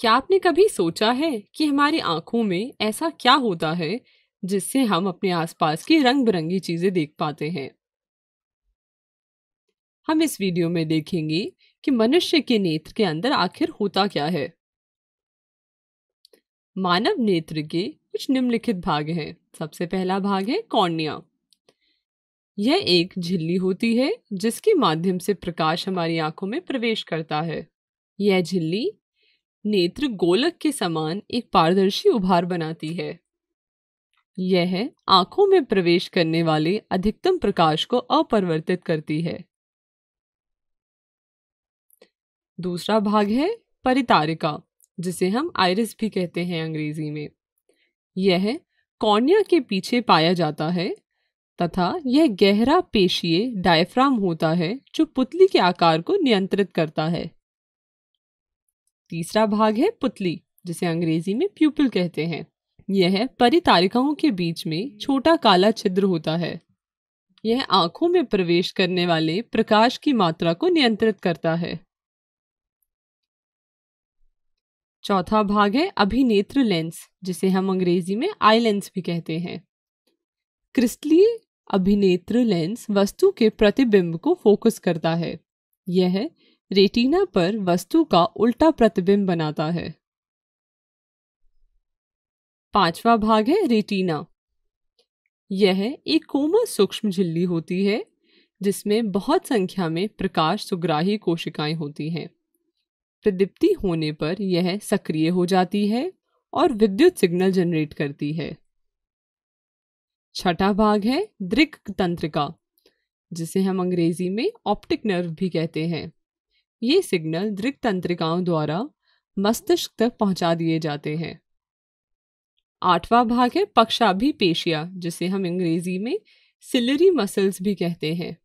क्या आपने कभी सोचा है कि हमारी आंखों में ऐसा क्या होता है जिससे हम अपने आसपास की रंग बिरंगी चीजें देख पाते हैं हम इस वीडियो में देखेंगे कि मनुष्य के नेत्र के अंदर आखिर होता क्या है मानव नेत्र के कुछ निम्नलिखित भाग हैं सबसे पहला भाग है कॉर्निया यह एक झिल्ली होती है जिसके माध्यम से प्रकाश हमारी आंखों में प्रवेश करता है यह झिल्ली नेत्र गोलक के समान एक पारदर्शी उभार बनाती है यह आंखों में प्रवेश करने वाले अधिकतम प्रकाश को अपरिवर्तित करती है दूसरा भाग है परितारिका जिसे हम आयरिस भी कहते हैं अंग्रेजी में यह कॉर्निया के पीछे पाया जाता है तथा यह गहरा पेशीय डायफ्राम होता है जो पुतली के आकार को नियंत्रित करता है तीसरा भाग है पुतली जिसे अंग्रेजी में प्यूपल कहते हैं यह परितारिकाओं के बीच में छोटा काला छिद्र होता है यह आंखों में प्रवेश करने वाले प्रकाश की मात्रा को नियंत्रित करता है चौथा भाग है अभिनेत्र लेंस जिसे हम अंग्रेजी में आई लेंस भी कहते हैं क्रिस्टली अभिनेत्र लेंस वस्तु के प्रतिबिंब को फोकस करता है यह रेटिना पर वस्तु का उल्टा प्रतिबिंब बनाता है पांचवा भाग है रेटिना यह एक कोमल सूक्ष्म झिल्ली होती है जिसमें बहुत संख्या में प्रकाश सुग्राही कोशिकाएं होती हैं प्रदीप्ति होने पर यह सक्रिय हो जाती है और विद्युत सिग्नल जनरेट करती है छठा भाग है दृक् तंत्रिका जिसे हम अंग्रेजी में ऑप्टिक नर्व भी कहते हैं ये सिग्नल दृग तंत्रिकाओं द्वारा मस्तिष्क तक पहुंचा दिए जाते हैं आठवां भाग है पक्षाभिपेशिया जिसे हम अंग्रेजी में सिलरी मसल्स भी कहते हैं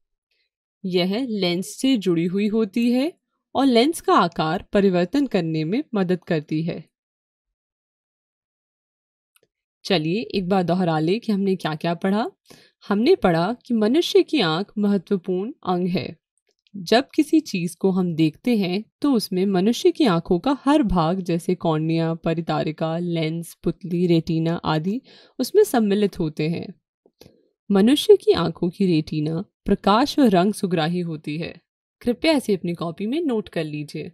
यह लेंस से जुड़ी हुई होती है और लेंस का आकार परिवर्तन करने में मदद करती है चलिए एक बार दोहरा ले कि हमने क्या क्या पढ़ा हमने पढ़ा कि मनुष्य की आंख महत्वपूर्ण अंग है जब किसी चीज को हम देखते हैं तो उसमें मनुष्य की आंखों का हर भाग जैसे कॉर्निया परितारिका लेंस पुतली रेटिना आदि उसमें सम्मिलित होते हैं मनुष्य की आंखों की रेटिना प्रकाश व रंग सुग्राही होती है कृपया इसे अपनी कॉपी में नोट कर लीजिए